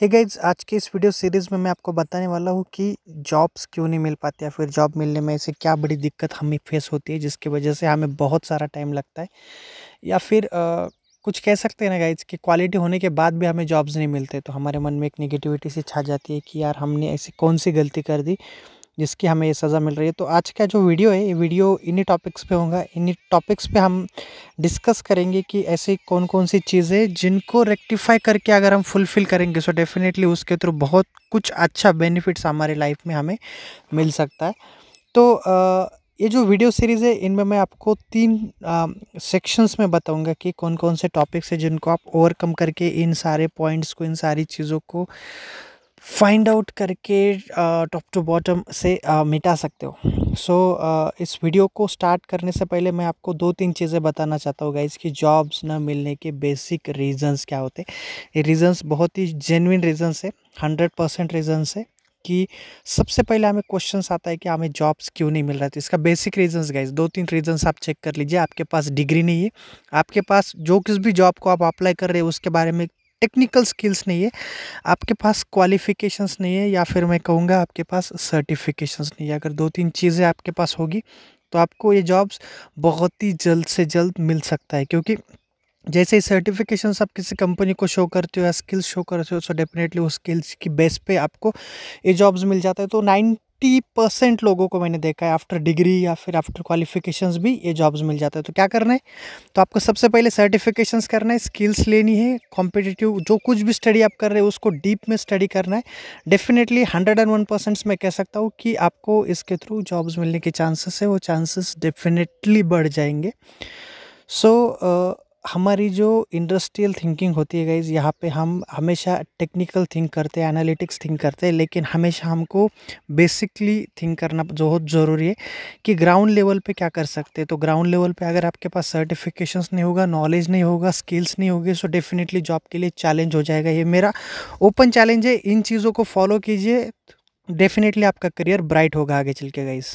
हे hey guys आज के इस वीडियो सीरीज़ में मैं आपको बताने वाला हूँ कि जॉब्स क्यों नहीं मिल पाते या फिर जॉब मिलने में ऐसे क्या बड़ी दिक्कत हमें फेस होती है जिसकी वजह से हमें बहुत सारा टाइम लगता है या फिर आ, कुछ कह सकते हैं ना गाइज कि क्वालिटी होने के बाद भी हमें जॉब्स नहीं मिलते तो हमारे मन में एक निगेटिविटी सी छा जाती है कि यार हमने ऐसी कौन सी गलती कर दी जिसकी हमें ये सज़ा मिल रही है तो आज का जो वीडियो है ये वीडियो इन्हीं टॉपिक्स पे होगा इन्हीं टॉपिक्स पे हम डिस्कस करेंगे कि ऐसी कौन कौन सी चीज़ें जिनको रेक्टिफाई करके अगर हम फुलफ़िल करेंगे सो डेफिनेटली उसके थ्रू बहुत कुछ अच्छा बेनिफिट्स हमारे लाइफ में हमें मिल सकता है तो आ, ये जो वीडियो सीरीज़ है इनमें मैं आपको तीन सेक्शंस में बताऊंगा कि कौन कौन से टॉपिक्स हैं जिनको आप ओवरकम करके इन सारे पॉइंट्स को इन सारी चीज़ों को फाइंड आउट करके टॉप टू बॉटम से मिटा सकते हो सो so, इस वीडियो को स्टार्ट करने से पहले मैं आपको दो तीन चीज़ें बताना चाहता हूँ गाइज़ कि जॉब्स ना मिलने के बेसिक रीजंस क्या होते हैं ये रीजंस बहुत ही जेनविन रीजंस है हंड्रेड परसेंट रीजन्स है कि सबसे पहले हमें क्वेश्चन आता है कि हमें जॉब्स क्यों नहीं मिल रहा तो इसका बेसिक रीजंस गाइज दो तीन रीजंस आप चेक कर लीजिए आपके पास डिग्री नहीं है आपके पास जो किस भी जॉब को आप अप्लाई कर रहे हो उसके बारे में टेक्निकल स्किल्स नहीं है आपके पास क्वालिफिकेशंस नहीं है या फिर मैं कहूँगा आपके पास सर्टिफिकेशंस नहीं है अगर दो तीन चीज़ें आपके पास होगी तो आपको ये जॉब्स बहुत ही जल्द से जल्द मिल सकता है क्योंकि जैसे ही सर्टिफिकेशंस आप किसी कंपनी को शो करते हो या स्किल्स शो करते हो तो डेफिनेटली उस स्किल्स की बेस पे आपको ये जॉब्स मिल जाता है तो नाइन फिफ्टी परसेंट लोगों को मैंने देखा है आफ्टर डिग्री या फिर आफ्टर क्वालिफिकेशंस भी ये जॉब्स मिल जाते हैं तो क्या करना है तो आपको सबसे पहले सर्टिफिकेशंस करना है स्किल्स लेनी है कॉम्पिटिटिव जो कुछ भी स्टडी आप कर रहे हैं उसको डीप में स्टडी करना है definitely hundred and one percent मैं कह सकता हूँ कि आपको इसके थ्रू जॉब्स मिलने के चांसेस है वो चांसेस डेफिनेटली बढ़ जाएंगे सो so, uh, हमारी जो इंडस्ट्रियल थिंकिंग होती है गाइज़ यहाँ पे हम हमेशा टेक्निकल थिंक करते हैं एनालिटिक्स थिंक करते हैं लेकिन हमेशा हमको बेसिकली थिंक करना बहुत ज़रूरी है कि ग्राउंड लेवल पे क्या कर सकते हैं तो ग्राउंड लेवल पे अगर आपके पास सर्टिफिकेशंस नहीं होगा नॉलेज नहीं होगा स्किल्स नहीं होगी सो डेफिनेटली जॉब के लिए चैलेंज हो जाएगा ये मेरा ओपन चैलेंज है इन चीज़ों को फॉलो कीजिए डेफिनेटली आपका करियर ब्राइट होगा आगे चल के गाइज़